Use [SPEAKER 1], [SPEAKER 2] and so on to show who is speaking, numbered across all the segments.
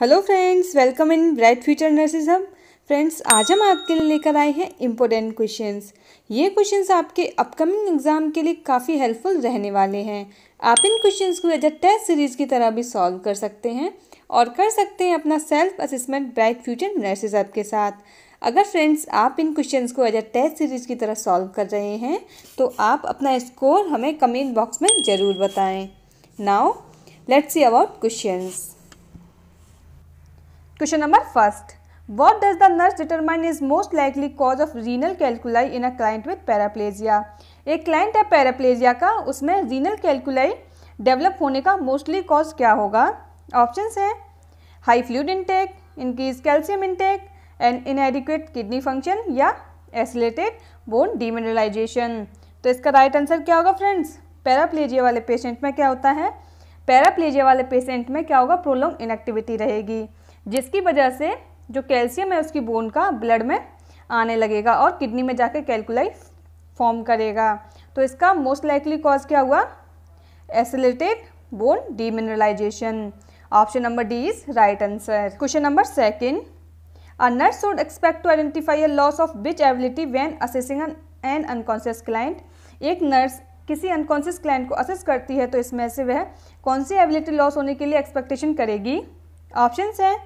[SPEAKER 1] Hello friends welcome in bright future nurses hub friends आज हम आपके लिए लेकर आए हैं इम्पोर्टेंट क्वेश्चंस ये क्वेश्चंस आपके अपकमिंग एग्ज़ाम के लिए काफ़ी हेल्पफुल रहने वाले हैं आप इन क्वेश्चंस को एज अ टेस्ट सीरीज़ की तरह भी सॉल्व कर सकते हैं और कर सकते हैं अपना self assessment bright future nurses hub के साथ अगर फ्रेंड्स आप इन क्वेश्चंस को एज अ टेस्ट सीरीज़ की तरह सॉल्व कर रहे हैं तो आप अपना स्कोर हमें कमेंट बॉक्स में ज़रूर बताएँ now let's see about questions question number first what does the nurse determine is most likely cause of renal calculi in a client with paraplegia एक क्लाइंट है पैराप्लेजिया का उसमें रीनल कैलकुलाई डेवलप होने का mostly cause क्या होगा option है high fluid intake increase calcium intake and inadequate kidney function या एसिलेटेड बोन डिमिनरलाइजेशन तो इसका राइट आंसर क्या होगा फ्रेंड्स पैराप्लेजिया वाले पेशेंट में क्या होता है पैराप्लेजिया वाले पेशेंट में क्या होगा प्रोलॉन्ग इनएक्टिविटी रहेगी जिसकी वजह से जो कैल्शियम है उसकी बोन का ब्लड में आने लगेगा और किडनी में जाकर कैलकुलाई फॉर्म करेगा तो इसका मोस्ट लाइकली कॉज क्या हुआ accelerated bone demineralization option number D is right answer question number second a nurse should expect to identify a loss of which ability when assessing an unconscious client एक nurse किसी unconscious client को assess करती है तो इसमें से वह कौन सी एबिलिटी लॉस होने के लिए एक्सपेक्टेशन करेगी ऑप्शन हैं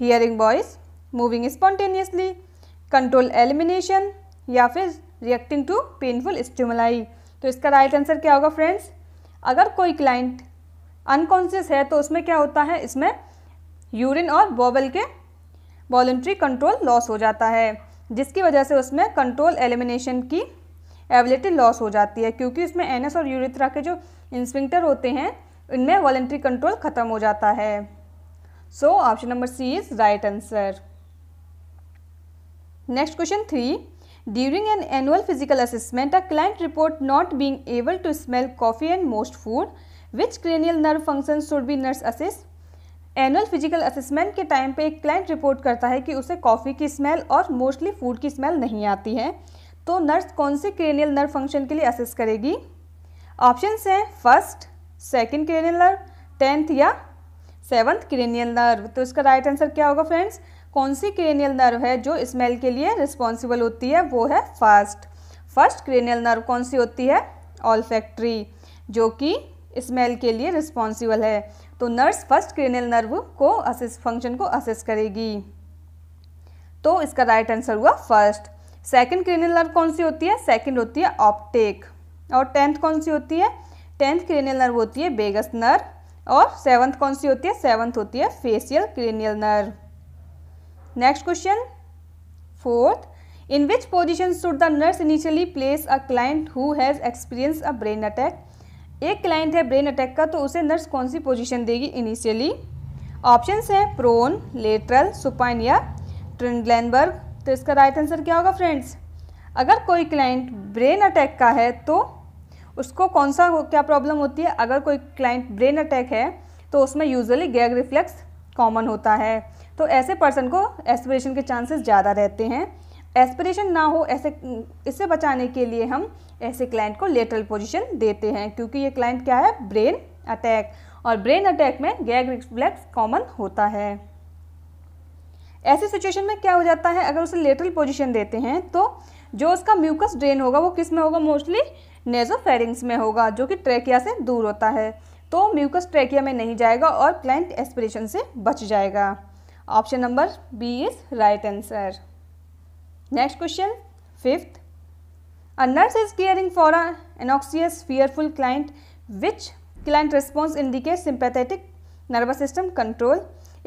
[SPEAKER 1] hearing voice moving spontaneously control elimination या फिर रिएक्टिंग टू पेनफुल स्टिमुलाई तो इसका राइट आंसर क्या होगा फ्रेंड्स अगर कोई क्लाइंट अनकॉन्शियस है तो उसमें क्या होता है इसमें यूरिन और बॉबल के वॉल्ट्री कंट्रोल लॉस हो जाता है जिसकी वजह से उसमें कंट्रोल एलिमिनेशन की एबिलिटी लॉस हो जाती है क्योंकि उसमें एनएस और यूरिथ्रा के जो इंस्पिंक्टर होते हैं इनमें वॉलेंट्री कंट्रोल ख़त्म हो जाता है सो option number C is right answer next question three during an annual physical assessment a client report not being able to smell coffee and most food which cranial nerve function should be nurse assess annual physical assessment के time पे एक client report करता है कि उसे coffee की smell और mostly food की स्मेल नहीं आती है तो नर्स कौन से क्रेनियल नर्व फंक्शन के लिए असेस करेगी ऑप्शन हैं first second cranial nerve tenth या सेवंथ क्रेनियल नर्व तो इसका राइट आंसर क्या होगा फ्रेंड्स कौन सी क्रेनियल नर्व है जो स्मेल के लिए रिस्पॉन्सिबल होती है वो है फर्स्ट फर्स्ट क्रेनियल नर्व कौन सी होती है ऑल फैक्ट्री जो कि स्मेल के लिए रिस्पॉन्सिबल है तो नर्स फर्स्ट क्रेनियल नर्व को असिस फंक्शन को असिस करेगी तो इसका राइट आंसर हुआ फर्स्ट सेकेंड क्रेनियल नर्व कौन सी होती है सेकेंड होती है ऑप्टेक और टेंथ कौन सी होती है टेंथ क्रेनियल नर्व होती है बेगस नर्व और सेवन्थ कौन सी होती है सेवन्थ होती है facial cranial nerve next question fourth in which position should the nurse initially place a client who has experience a brain attack एक क्लाइंट है ब्रेन अटैक का तो उसे नर्स कौन सी पोजिशन देगी इनिशियली ऑप्शन है प्रोन लेटरल सुपाइन या ट्रिंडलैनबर्ग तो इसका राइट आंसर क्या होगा फ्रेंड्स अगर कोई क्लाइंट ब्रेन अटैक का है तो उसको कौन सा क्या प्रॉब्लम होती है अगर कोई क्लाइंट ब्रेन अटैक है तो उसमें यूजुअली गैग रिफ्लेक्स कॉमन होता है तो ऐसे पर्सन को एस्पिरेशन के चांसेस ज़्यादा रहते हैं एस्पिरेशन ना हो ऐसे इससे बचाने के लिए हम ऐसे क्लाइंट को लेटरल पोजीशन देते हैं क्योंकि ये क्लाइंट क्या है ब्रेन अटैक और ब्रेन अटैक में गैग रिफ्लेक्स कॉमन होता है ऐसी सिचुएशन में क्या हो जाता है अगर उसे लेटरल पोजिशन देते हैं तो जो उसका म्यूकस ड्रेन होगा वो किस में होगा मोस्टली नेजोफेरिंग्स में होगा जो कि ट्रेकिया से दूर होता है तो म्यूकस ट्रेकिया में नहीं जाएगा और प्लांट एस्पिरेशन से बच जाएगा option number B is right answer next question fifth a nurse is caring for a anxious fearful client which client response indicate sympathetic nervous system control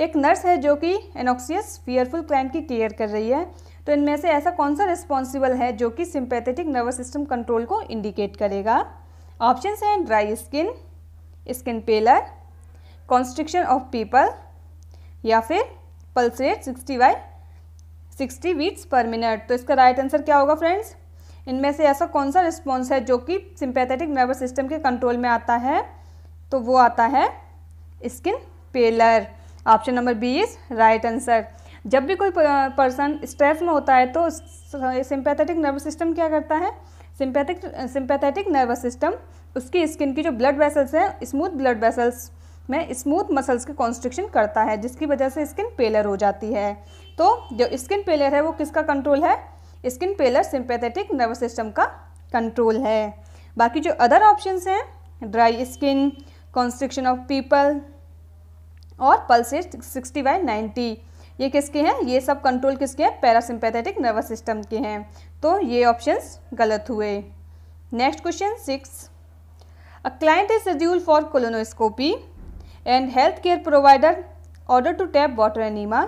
[SPEAKER 1] एक नर्स है जो कि एनॉक्सियस फियरफुल क्लाइंट की care कर रही है तो इनमें से ऐसा कौन सा रिस्पॉन्सिबल है जो कि सिंपैथेटिक नर्वस सिस्टम कंट्रोल को इंडिकेट करेगा ऑप्शंस हैं dry skin skin pallor constriction of pupil या फिर pulse rate sixty by sixty beats per minute तो इसका राइट आंसर क्या होगा फ्रेंड्स इनमें से ऐसा कौन सा रिस्पॉन्स है जो कि सिंपैथेटिक नर्वस सिस्टम के कंट्रोल में आता है तो वो आता है skin pallor option number B is right answer जब भी कोई पर्सन स्ट्रेस में होता है तो सिंपैथेटिक नर्वस सिस्टम क्या करता है सिंपैथिक सिंपैथेटिक नर्वस सिस्टम उसकी स्किन की जो ब्लड वेसल्स हैं स्मूथ ब्लड वेसल्स में स्मूथ मसल्स के कॉन्स्ट्रिक्शन करता है जिसकी वजह से स्किन पेलर हो जाती है तो जो स्किन पेलर है वो किसका कंट्रोल है skin pallor sympathetic nervous system का कंट्रोल है बाकी जो अदर ऑप्शन हैं dry skin constriction of pupil और पल्सेज सिक्सटी बाई नाइन्टी ये किसके हैं ये सब कंट्रोल किसके हैं पैरासिम्पैथेटिक नर्वस सिस्टम के हैं तो ये ऑप्शंस गलत हुए next question six a client is schedule for colonoscopy and health care provider order to tap water enema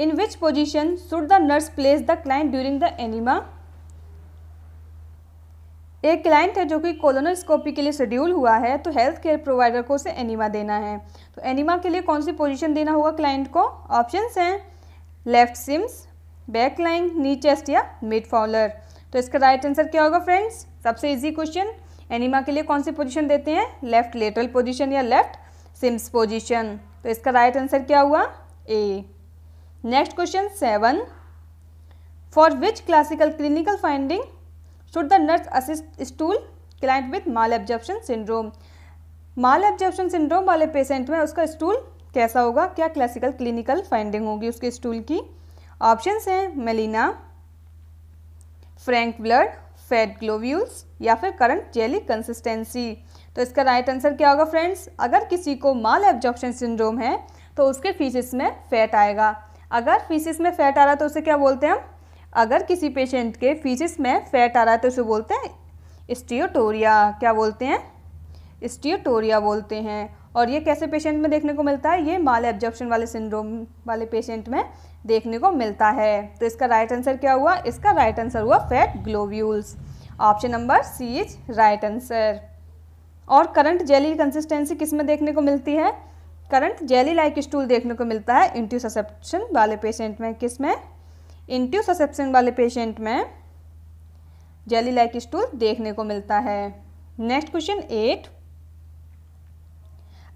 [SPEAKER 1] in which position should the nurse place the client during the enema एक client है जो कि colonoscopy के लिए schedule हुआ है तो health care provider को उसे एनिमा देना है तो एनिमा के लिए कौन सी पोजीशन देना होगा क्लाइंट को ऑप्शंस हैं left Sims back line knee chest या मिड फॉलर तो इसका राइट आंसर क्या होगा फ्रेंड्स सबसे इजी क्वेश्चन एनिमा के लिए कौन सी पोजिशन देते हैं लेफ्ट लेटरल पोजिशन या लेफ्ट सिम्स पोजिशन तो इसका राइट आंसर क्या हुआ A next question seven for which classical clinical finding should the nurse assist stool client with malabsorption syndrome malabsorption syndrome वाले पेशेंट में उसका स्टूल कैसा होगा क्या क्लासिकल क्लिनिकल फाइंडिंग होगी उसके स्टूल की ऑप्शंस हैं melena frank blood fat globules या फिर करंट जेली कंसिस्टेंसी तो इसका राइट आंसर क्या होगा फ्रेंड्स अगर किसी को माल एब्जॉर्प्शन सिंड्रोम है तो उसके फीसिस में फैट आएगा अगर फीसिस में फैट आ रहा है तो उसे क्या बोलते हैं हम अगर किसी पेशेंट के फीसिस में फैट आ रहा है तो उसे बोलते हैं स्टियोटोरिया क्या बोलते हैं स्टियोटोरिया बोलते हैं और ये कैसे पेशेंट में देखने को मिलता है ये माल एब्जॉर्प्शन वाले सिंड्रोम वाले पेशेंट में देखने को मिलता है तो इसका राइट आंसर क्या हुआ इसका राइट आंसर हुआ fat globules option number C is right answer और करंट जेली कंसिस्टेंसी किस में देखने को मिलती है करंट जेली लाइक स्टूल देखने को मिलता है इंट्यूसप्शन वाले पेशेंट में किस में इंट्यू ससेप्सन वाले पेशेंट में जेली लाइक स्टूल देखने को मिलता है next question eight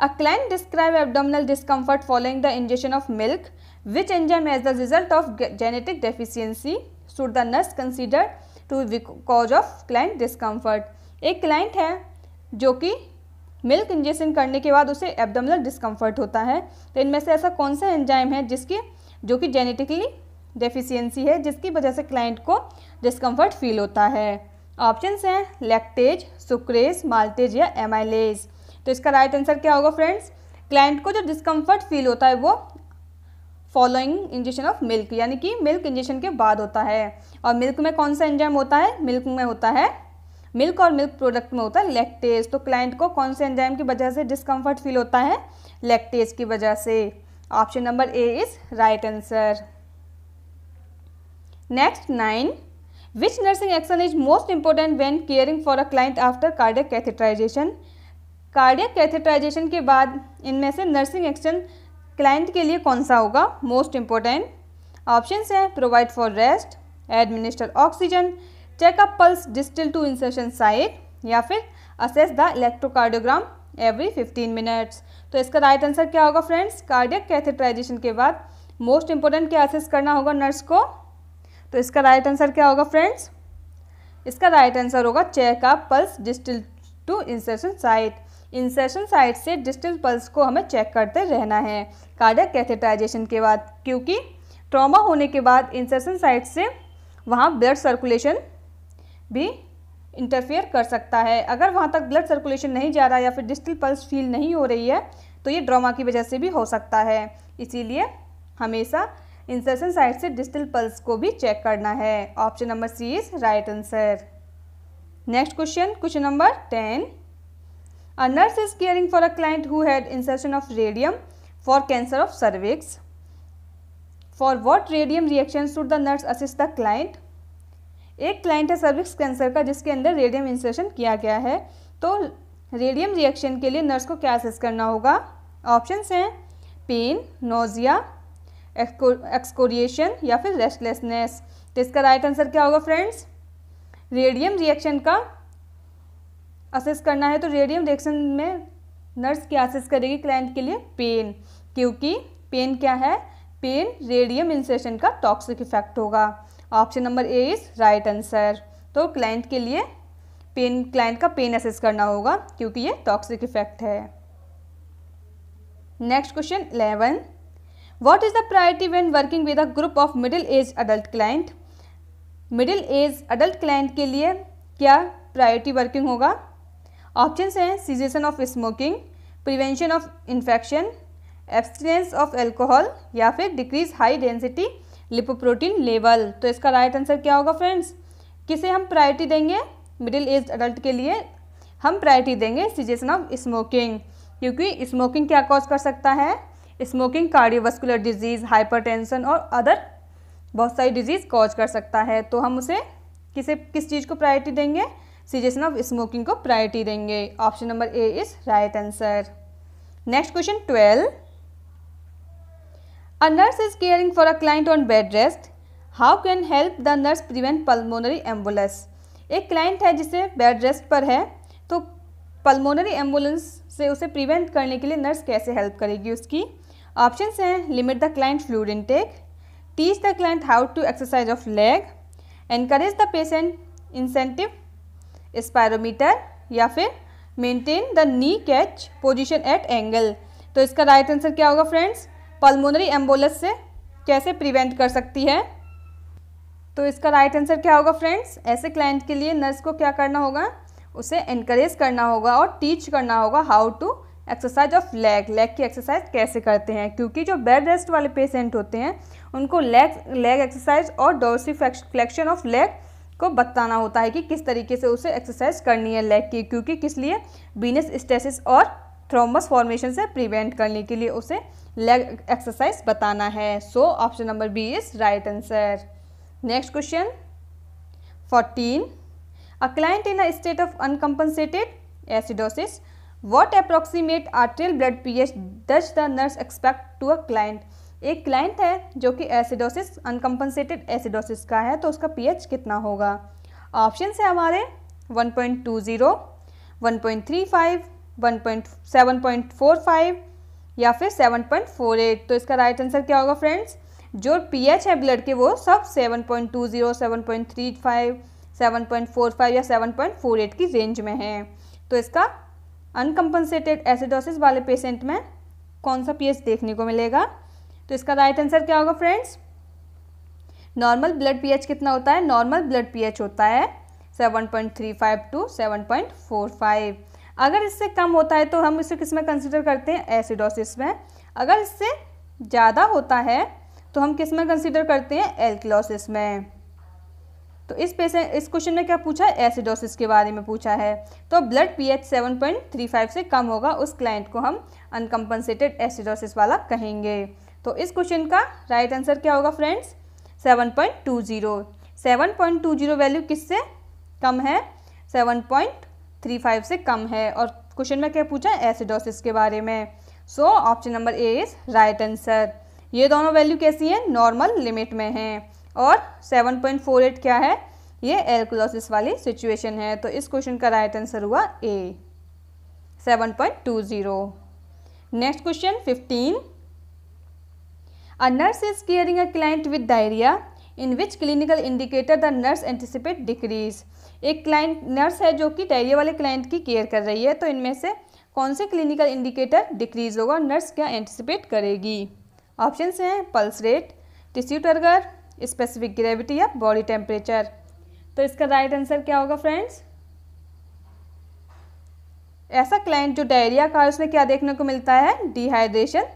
[SPEAKER 1] a client describe abdominal discomfort following the injection of milk which enzyme as the result of genetic deficiency should the nurse consider to cause of client discomfort एक client है जो कि milk injection करने के बाद उसे abdominal discomfort होता है तो इनमें से ऐसा कौन सा एंजाइम है जिसकी जो कि जेनेटिकली डेफिशिएंसी है जिसकी वजह से क्लाइंट को डिस्कम्फर्ट फील होता है ऑप्शन हैं लैक्टेज सुक्रेज माल्टेज या एमाइलेज तो इसका राइट आंसर क्या होगा फ्रेंड्स क्लाइंट को जो डिस्कम्फर्ट फील होता है वो फॉलोइंग इंजेक्शन ऑफ मिल्क यानी कि मिल्क इंजेक्शन के बाद होता है और मिल्क में कौन सा एंजाइम होता है मिल्क में होता है मिल्क और मिल्क प्रोडक्ट में होता है लैक्टेज तो क्लाइंट को कौन से एंजाइम की वजह से डिस्कम्फर्ट फील होता है लैक्टेज की वजह से option number A is right answer next nine which nursing action is most important when caring for a client after cardiac catheterization cardiac catheterization के बाद इनमें से नर्सिंग एक्शन क्लाइंट के लिए कौन सा होगा मोस्ट इम्पोर्टेंट ऑप्शन हैं provide for rest administer oxygen checkup pulse distal to insertion site या फिर assess the electrocardiogram every 15 minutes तो इसका राइट आंसर क्या होगा फ्रेंड्स कार्डियक कैथेटराइजेशन के बाद मोस्ट इंपॉर्टेंट क्या असेस करना होगा नर्स को तो इसका राइट आंसर क्या होगा फ्रेंड्स इसका राइट आंसर होगा चेक का pulse distal to insertion site insertion site से डिस्टल पल्स को हमें चेक करते रहना है कार्डिया कैथेटाइजेशन के बाद क्योंकि ट्रॉमा होने के बाद इंसर्शन साइट से वहाँ ब्लड सर्कुलेशन भी इंटरफेयर कर सकता है अगर वहाँ तक ब्लड सर्कुलेशन नहीं जा रहा या फिर डिस्टल पल्स फील नहीं हो रही है तो ये ड्रामा की वजह से भी हो सकता है इसीलिए हमेशा इंसर्शन साइड से डिजिटल पल्स को भी चेक करना है option number C is right answer next question question number ten a nurse is caring for a client who had insertion of radium for cancer of cervix for what radium reaction to the nurse assist the client एक client है cervix cancer का जिसके अंदर radium insertion किया गया है तो radium reaction के लिए नर्स को क्या असिस्ट करना होगा ऑप्शंस हैं पेन नोजिया एक्सकोरिएशन या फिर रेस्टलेसनेस तो इसका राइट आंसर क्या होगा फ्रेंड्स रेडियम रिएक्शन का असेस करना है तो रेडियम रिएक्शन में नर्स क्या असेस करेगी क्लाइंट के लिए पेन क्योंकि पेन क्या है पेन रेडियम इंसेशन का टॉक्सिक इफेक्ट होगा option number A is right answer तो क्लाइंट के लिए पेन क्लाइंट का पेन असेस करना होगा क्योंकि ये टॉक्सिक इफेक्ट है next question eleven what is the priority when working with a group of middle age adult client? Middle age adult client के लिए क्या प्रायोरिटी वर्किंग होगा ऑप्शन हैं cessation of smoking prevention of infection abstinence of alcohol या फिर decrease high density lipoprotein level तो इसका right answer क्या होगा फ्रेंड्स किसे हम प्रायोरिटी देंगे मिडिल एज अडल्ट के लिए हम प्रायोरिटी देंगे सीजेशन ऑफ स्मोकिंग क्योंकि स्मोकिंग क्या कॉज कर सकता है स्मोकिंग कार्डियोवास्कुलर डिजीज़ हाइपरटेंशन और अदर बहुत सारी डिजीज़ कॉज कर सकता है तो हम उसे किसे किस चीज़ को प्रायोरिटी देंगे सीजेशन ऑफ स्मोकिंग को प्रायोरिटी देंगे option number A is right answer next question twelve a nurse is caring for a client on bed rest how can help the nurse prevent pulmonary ambulance एक client है जिसे bed rest पर है तो pulmonary ambulance से उसे prevent करने के लिए नर्स कैसे हेल्प करेगी उसकी ऑप्शन हैं limit the client fluid intake teach the client how to exercise of leg encourage the patient incentive spirometer या फिर maintain the knee catch position at angle तो इसका राइट आंसर क्या होगा फ्रेंड्स पल्मोनरी एम्बोलस से कैसे prevent कर सकती है तो इसका राइट आंसर क्या होगा फ्रेंड्स ऐसे क्लाइंट के लिए नर्स को क्या करना होगा उसे इनक्रेज करना होगा और टीच करना होगा how to exercise of leg leg की एक्सरसाइज कैसे करते हैं क्योंकि जो बेड रेस्ट वाले पेशेंट होते हैं उनको लेग लेग एक्सरसाइज और डोसी फ्लेक्शन ऑफ लेग को बताना होता है कि किस तरीके से उसे एक्सरसाइज करनी है लेग की क्योंकि किस लिए बीनस स्टेसिस और थ्रोमस फॉर्मेशन से प्रिवेंट करने के लिए उसे लेग एक्सरसाइज बताना है सो option number B is right answer next question fourteen a client in a state of uncompensated acidosis what approximate arterial blood P H does the nurse expect to a client एक client है जो कि acidosis अनकम्पनसेटेड acidosis का है तो उसका P H कितना होगा ऑप्शन है हमारे 1.20, 1.35, 1.7.45 या फिर 7.48 तो इसका राइट आंसर क्या होगा फ्रेंड्स जो पीएच है ब्लड के वो सब 7.20, 7.35, 7.45 या 7.48 की रेंज में है तो इसका अनकम्पनसेटेड एसिडोसिस वाले पेशेंट में कौन सा पीएच देखने को मिलेगा तो इसका राइट आंसर क्या होगा फ्रेंड्स नॉर्मल ब्लड पीएच कितना होता है नॉर्मल ब्लड पीएच होता है 7.35 टू 7.45 अगर इससे कम होता है तो हम इसे किस में कंसिडर करते हैं एसिडोसिस में अगर इससे ज़्यादा होता है तो हम किस में कंसिडर करते हैं एल्किलोसिस में तो इस पेशेंट इस क्वेश्चन में क्या पूछा है एसिडोसिस के बारे में पूछा है तो ब्लड पीएच 7.35 से कम होगा उस क्लाइंट को हम अनकम्पनसेटेड एसिडोसिस वाला कहेंगे तो इस क्वेश्चन का राइट आंसर क्या होगा फ्रेंड्स 7.20 7.20 वैल्यू किससे कम है 7.35 से कम है और क्वेश्चन में क्या पूछा है एसिडोसिस के बारे में so option number A is right answer ये दोनों वैल्यू कैसी हैं नॉर्मल लिमिट में हैं और 7.48 क्या है ये एल्कुलोसिस वाली सिचुएशन है तो इस क्वेश्चन का राइट आंसर हुआ A 7.20 next question 15 a nurse is caring a client with diarrhoea in which clinical indicator the nurse anticipate decrease एक क्लाइंट नर्स है जो कि डायरिया वाले क्लाइंट की केयर कर रही है तो इनमें से कौन से क्लिनिकल इंडिकेटर डिक्रीज होगा नर्स क्या एंटिसिपेट करेगी ऑप्शन हैं pulse rate tissue turgor specific gravity या बॉडी टेम्परेचर तो इसका राइट आंसर क्या होगा फ्रेंड्स ऐसा क्लाइंट जो डायरिया का है उसमें क्या देखने को मिलता है डिहाइड्रेशन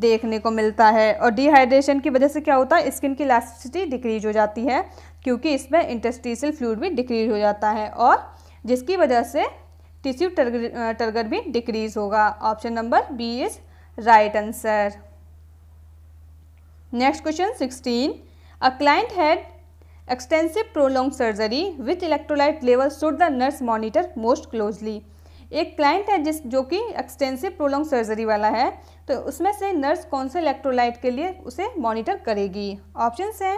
[SPEAKER 1] देखने को मिलता है और डिहाइड्रेशन की वजह से क्या होता है स्किन की इलास्टिसिटी डिक्रीज हो जाती है क्योंकि इसमें इंटस्टिशियल फ्लूड भी डिक्रीज हो जाता है और जिसकी वजह से टिश्यू टर्गर टर्गर भी डिक्रीज होगा option number B is right answer next question sixteen A client had extensive prolonged surgery which electrolyte level should the nurse monitor most closely. एक क्लाइंट है जिस जो कि एक्सटेंसिव प्रोलोंग सर्जरी वाला है तो उसमें से नर्स कौन से इलेक्ट्रोलाइट के लिए उसे मॉनिटर करेगी ऑप्शन हैं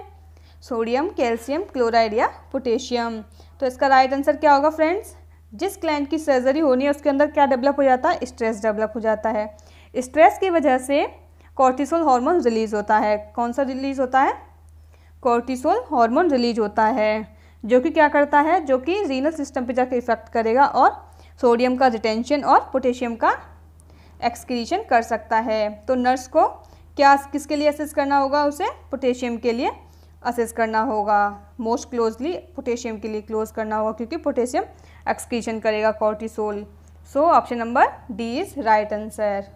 [SPEAKER 1] सोडियम कैल्शियम क्लोराइड या पोटेशियम तो इसका राइट आंसर क्या होगा फ्रेंड्स जिस क्लाइंट की सर्जरी होनी है उसके अंदर क्या डेवलप हो जाता है स्ट्रेस डेवलप हो जाता है स्ट्रेस की वजह से कॉर्टिसोल हार्मोन रिलीज होता है कौन सा रिलीज होता है कोर्टिसोल हार्मोन रिलीज होता है जो कि क्या करता है जो कि रीनल सिस्टम पे जाकर इफेक्ट करेगा और सोडियम का रिटेंशन और पोटेशियम का एक्सक्रीशन कर सकता है तो नर्स को क्या किसके लिए असेस करना होगा उसे पोटेशियम के लिए असेस करना होगा मोस्ट क्लोजली पोटेशियम के लिए क्लोज करना होगा क्योंकि पोटेशियम एक्सक्रीशन करेगा cortisol so option number D is right answer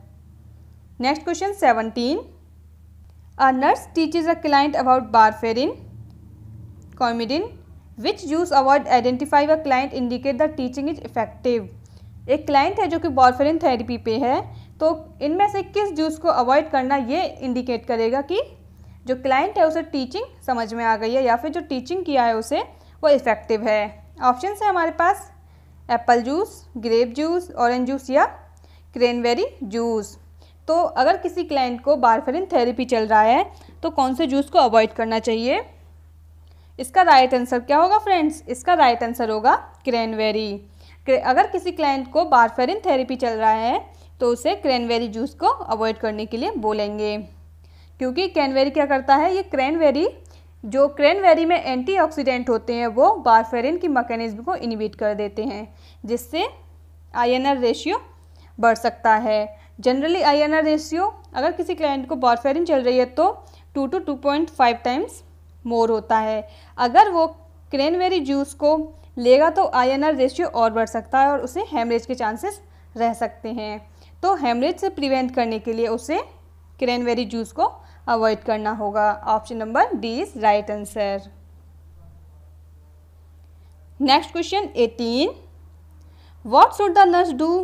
[SPEAKER 1] next question seventeen A nurse teaches a client about barferin, coumadin. which use avoid identify a client indicate the teaching is effective. एक client है जो कि बॉर्फेरिन therapy पे है तो इनमें से किस जूस को अवॉइड करना ये इंडिकेट करेगा कि जो क्लाइंट है उसे टीचिंग समझ में आ गई है या फिर जो टीचिंग किया है उसे वो इफ़ेक्टिव है ऑप्शन है हमारे पास apple juice grape juice orange juice या क्रेनबेरी जूस तो अगर किसी क्लाइंट को बारफेरिन थेरेपी चल रहा है तो कौन से जूस को अवॉइड करना चाहिए इसका राइट आंसर क्या होगा फ्रेंड्स इसका राइट आंसर होगा क्रैनबेरी अगर किसी क्लाइंट को बारफेरिन थेरेपी चल रहा है तो उसे क्रैनबेरी जूस को अवॉइड करने के लिए बोलेंगे क्योंकि क्रैनबेरी क्या करता है ये क्रैनबेरी जो क्रैनवेरी में एंटीऑक्सीडेंट होते हैं वो बारफेरिन की मकैनिज़्म को इनिबिट कर देते हैं जिससे आयनर रेशियो बढ़ सकता है generally I N R ratio अगर किसी क्लाइंट को बॉरफेरिन चल रही है तो two two two point five times more होता है अगर वो क्रेनवेरी जूस को लेगा तो आई एन आर रेशियो और बढ़ सकता है और उसे हेमरेज के चांसेस रह सकते हैं तो हेमरेज से प्रिवेंट करने के लिए उसे क्रेनवेरी जूस को अवॉइड करना होगा option number D is right answer next question eighteen what should the nurse do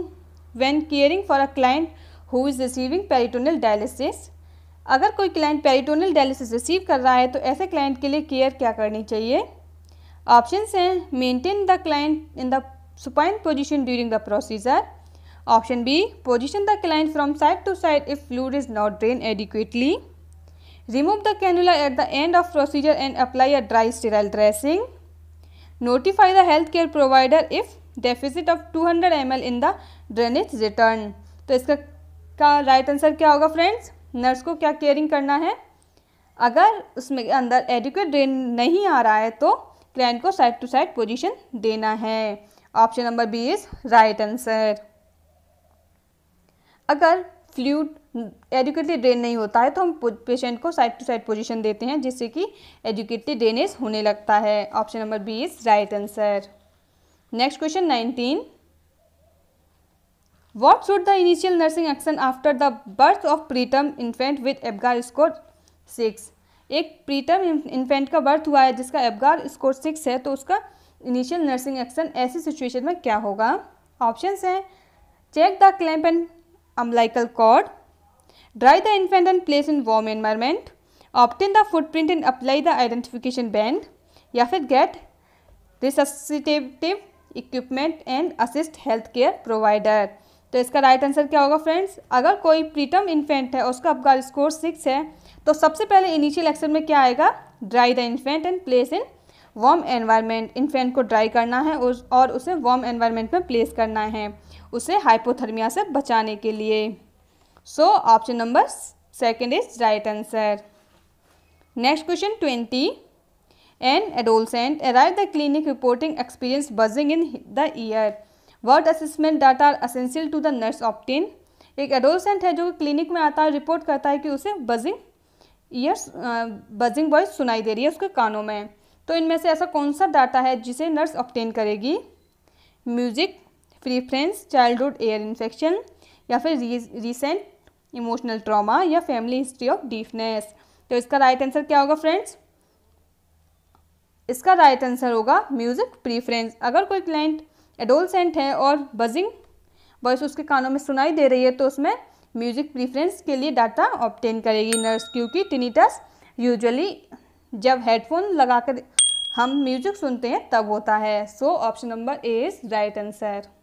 [SPEAKER 1] when caring for a client who is receiving peritoneal dialysis अगर कोई क्लाइंट पेरिटोनल डायलिसिस रिसीव कर रहा है तो ऐसे क्लाइंट के लिए केयर क्या करनी चाहिए ऑप्शन हैं maintain the client in the supine position during the procedure option B position the client from side to side if fluid is not drain adequately remove the cannula at the end of procedure and apply a dry sterile dressing notify the health care provider if deficit of two hundred M L in the drainage return तो इसका का right answer क्या होगा friends nurse को क्या caring करना है अगर उसमें अंदर एडिक्वेट ड्रेन नहीं आ रहा है तो क्लाइंट को साइड टू साइड पोजीशन देना है option number B is right answer अगर फ्लूड एडुकेटली ड्रेन नहीं होता है तो हम पेशेंट को साइड टू साइड पोजीशन देते हैं जिससे कि एडुकेटली ड्रेनेज होने लगता है option number B is right answer next question nineteen What should the initial nursing action after the birth of preterm infant with Apgar score six एक preterm infant का birth हुआ है जिसका एबगार स्कोर सिक्स है तो उसका इनिशियल नर्सिंग एक्शन ऐसी सिचुएशन में क्या होगा ऑप्शन हैं check the clamp and umbilical cord dry the infant and place in warm environment obtain the footprint and apply the identification band या फिर get resuscitative equipment and assist health care provider तो इसका right answer क्या होगा friends अगर कोई preterm infant है उसका अपगार स्कोर सिक्स है तो सबसे पहले इनिशियल एक्शन में क्या आएगा dry the infant and place in warm environment infant को ड्राई करना है और उसे वार्म एनवायरनमेंट में प्लेस करना है उसे हाइपोथर्मिया से बचाने के लिए so option number second is right answer next question twenty an adolescent arrive the clinic reporting experience buzzing in the ear what assessment data are essential to the nurse obtain एक adolescent है जो clinic में आता है report करता है कि उसे बजिंग ईयर्स बजिंग वॉइस सुनाई दे रही है उसके कानों में तो इनमें से ऐसा कौन सा डाटा है जिसे नर्स ऑप्टेन करेगी music preference childhood ear infection या फिर रिसेंट इमोशनल ट्रॉमा या फैमिली हिस्ट्री ऑफ डीफनेस तो इसका राइट आंसर क्या होगा फ्रेंड्स इसका राइट आंसर होगा म्यूजिक प्रीफ्रेंस अगर कोई क्लाइंट एडोलसेंट है और बजिंग वॉइस उसके कानों में सुनाई दे रही है तो उसमें म्यूजिक प्रीफ्रेंस के लिए डाटा ऑप्टेन करेगी नर्स क्योंकि टिनीटस यूजुअली जब हेडफोन लगाकर हम म्यूजिक सुनते हैं तब होता है सो option number A is right answer